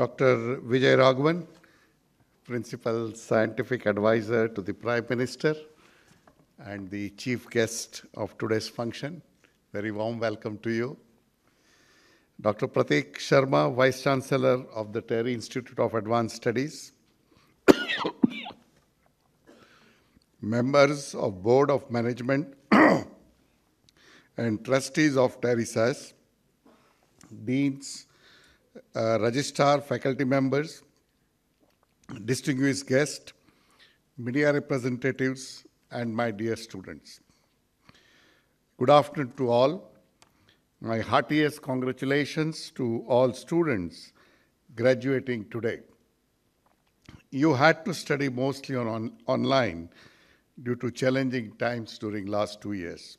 Dr. Vijay Raghavan, Principal Scientific Advisor to the Prime Minister and the chief guest of today's function. Very warm welcome to you. Dr. Pratik Sharma, Vice Chancellor of the Terry Institute of Advanced Studies. Members of Board of Management and trustees of Terry SAS, deans, uh, registrar, faculty members, distinguished guests, media representatives, and my dear students. Good afternoon to all. My heartiest congratulations to all students graduating today. You had to study mostly on, on online due to challenging times during last two years.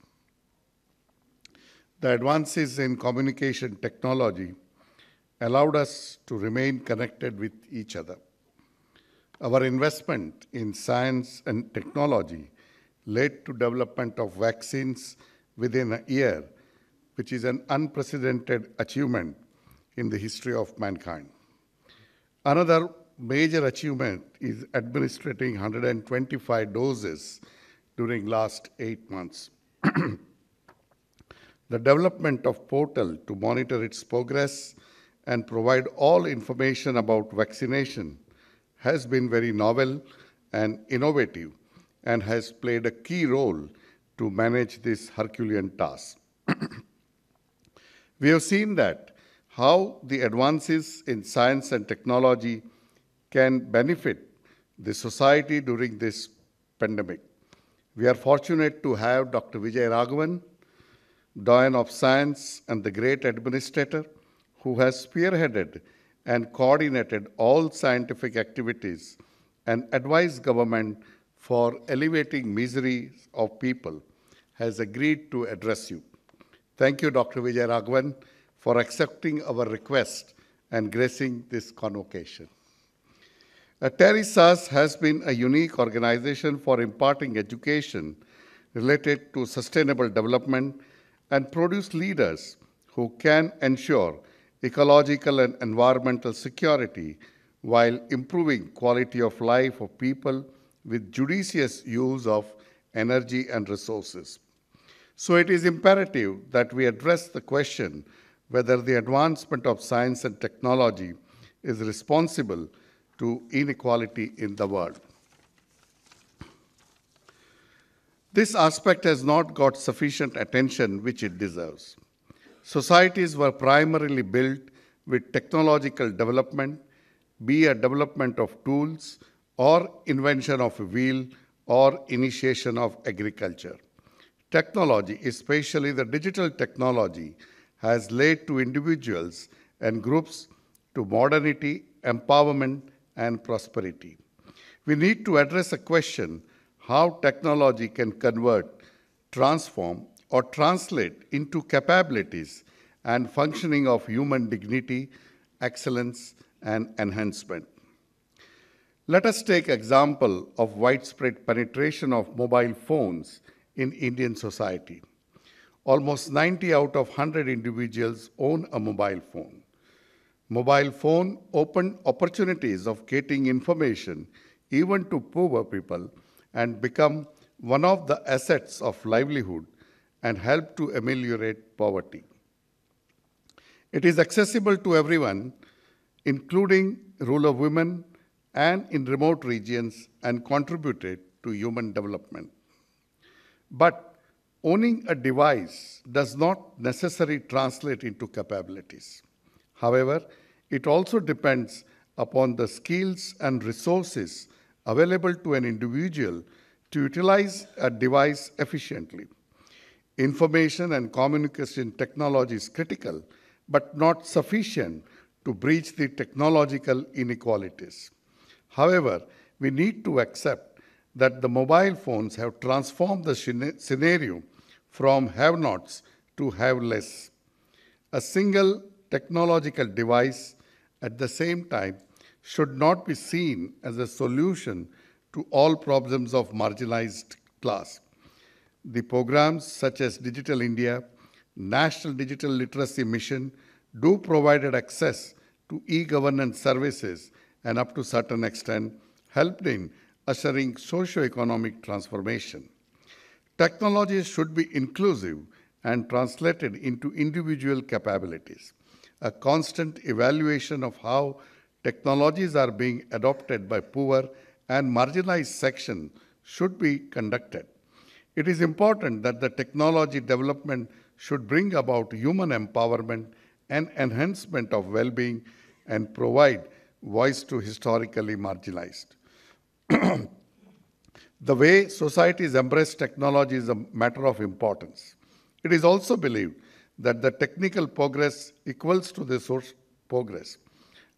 The advances in communication technology allowed us to remain connected with each other. Our investment in science and technology led to development of vaccines within a year, which is an unprecedented achievement in the history of mankind. Another major achievement is administering 125 doses during last eight months. the development of portal to monitor its progress and provide all information about vaccination has been very novel and innovative and has played a key role to manage this Herculean task. we have seen that how the advances in science and technology can benefit the society during this pandemic. We are fortunate to have Dr. Vijay Raghavan, Doyen of Science and the great administrator, who has spearheaded and coordinated all scientific activities and advised government for elevating misery of people, has agreed to address you. Thank you, Dr. Vijay Raghavan, for accepting our request and gracing this convocation. Uh, has been a unique organization for imparting education related to sustainable development and produce leaders who can ensure ecological and environmental security while improving quality of life of people with judicious use of energy and resources. So it is imperative that we address the question whether the advancement of science and technology is responsible to inequality in the world. This aspect has not got sufficient attention which it deserves societies were primarily built with technological development, be a development of tools or invention of a wheel or initiation of agriculture. Technology, especially the digital technology, has led to individuals and groups to modernity, empowerment, and prosperity. We need to address a question how technology can convert, transform, or translate into capabilities and functioning of human dignity, excellence, and enhancement. Let us take example of widespread penetration of mobile phones in Indian society. Almost 90 out of 100 individuals own a mobile phone. Mobile phone opened opportunities of getting information even to poor people and become one of the assets of livelihood and help to ameliorate poverty. It is accessible to everyone, including rural women and in remote regions, and contributed to human development. But owning a device does not necessarily translate into capabilities. However, it also depends upon the skills and resources available to an individual to utilize a device efficiently. Information and communication technology is critical, but not sufficient to breach the technological inequalities. However, we need to accept that the mobile phones have transformed the scenario from have-nots to have-less. A single technological device at the same time should not be seen as a solution to all problems of marginalized class. The programs such as Digital India, National Digital Literacy Mission do provided access to e-governance services and up to certain extent helped in ushering socio-economic transformation. Technologies should be inclusive and translated into individual capabilities. A constant evaluation of how technologies are being adopted by poor and marginalized sections should be conducted. It is important that the technology development should bring about human empowerment and enhancement of well-being and provide voice to historically marginalized. the way societies embrace technology is a matter of importance. It is also believed that the technical progress equals to the source progress.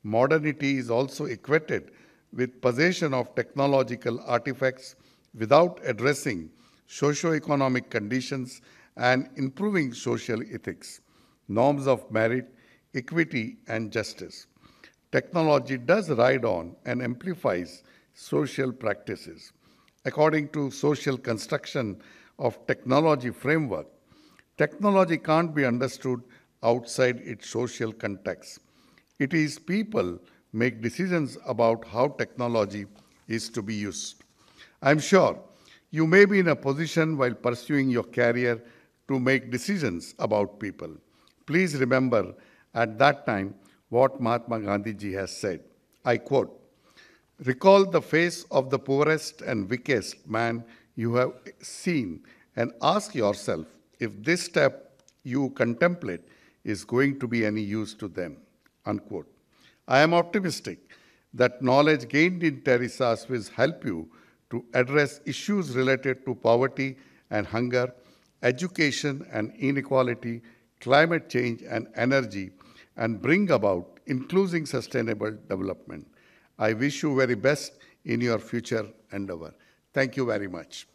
Modernity is also equated with possession of technological artifacts without addressing socio-economic conditions, and improving social ethics, norms of merit, equity, and justice. Technology does ride on and amplifies social practices. According to social construction of technology framework, technology can't be understood outside its social context. It is people make decisions about how technology is to be used. I'm sure you may be in a position while pursuing your career to make decisions about people. Please remember at that time what Mahatma Gandhi ji has said. I quote, Recall the face of the poorest and weakest man you have seen and ask yourself if this step you contemplate is going to be any use to them. Unquote. I am optimistic that knowledge gained in Teresas will help you to address issues related to poverty and hunger, education and inequality, climate change and energy, and bring about inclusive sustainable development. I wish you very best in your future endeavor. Thank you very much.